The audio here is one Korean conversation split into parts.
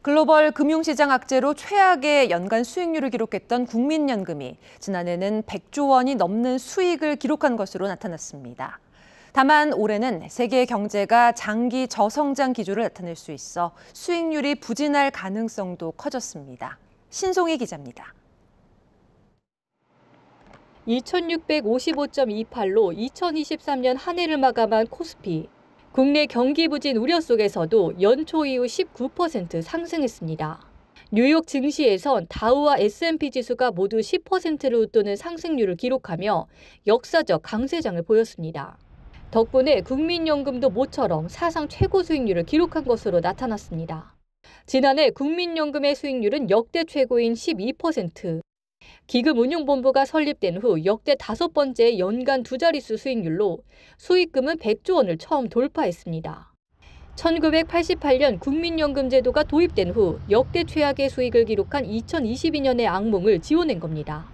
글로벌 금융시장 악재로 최악의 연간 수익률을 기록했던 국민연금이 지난해는 100조 원이 넘는 수익을 기록한 것으로 나타났습니다. 다만 올해는 세계 경제가 장기 저성장 기조를 나타낼 수 있어 수익률이 부진할 가능성도 커졌습니다. 신송희 기자입니다. 2655.28로 2023년 한 해를 마감한 코스피. 국내 경기 부진 우려 속에서도 연초 이후 19% 상승했습니다. 뉴욕 증시에선 다우와 S&P 지수가 모두 10%를 웃도는 상승률을 기록하며 역사적 강세장을 보였습니다. 덕분에 국민연금도 모처럼 사상 최고 수익률을 기록한 것으로 나타났습니다. 지난해 국민연금의 수익률은 역대 최고인 12%, 기금운용본부가 설립된 후 역대 다섯 번째 연간 두 자릿수 수익률로 수익금은 100조 원을 처음 돌파했습니다. 1988년 국민연금제도가 도입된 후 역대 최악의 수익을 기록한 2022년의 악몽을 지워낸 겁니다.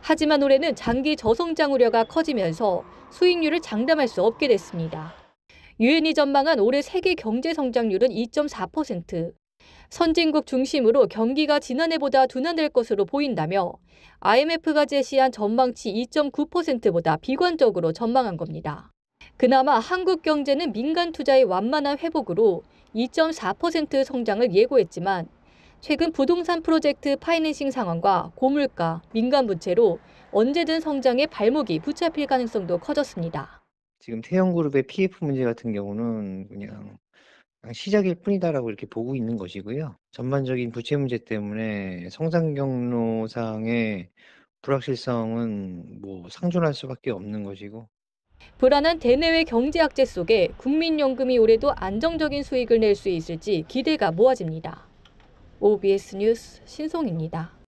하지만 올해는 장기 저성장 우려가 커지면서 수익률을 장담할 수 없게 됐습니다. 유엔이 전망한 올해 세계 경제 성장률은 2.4%, 선진국 중심으로 경기가 지난해보다 둔화될 것으로 보인다며 IMF가 제시한 전망치 2.9%보다 비관적으로 전망한 겁니다. 그나마 한국 경제는 민간 투자의 완만한 회복으로 2.4% 성장을 예고했지만 최근 부동산 프로젝트 파이낸싱 상황과 고물가, 민간 부채로 언제든 성장의 발목이 붙잡힐 가능성도 커졌습니다. 지금 태형그룹의 PF 문제 같은 경우는 그냥 아, 시작일 뿐이다라고 이렇게 보고 있는 것이고요. 전반적인 부채 문제 때문에 성장 경로상의 불확실성은 뭐 상존할 수밖에 없는 것이고 불안한 대내외 경제 악재 속에 국민연금이 올해도 안정적인 수익을 낼 수 있을지 기대가 모아집니다. OBS 뉴스 신송입니다.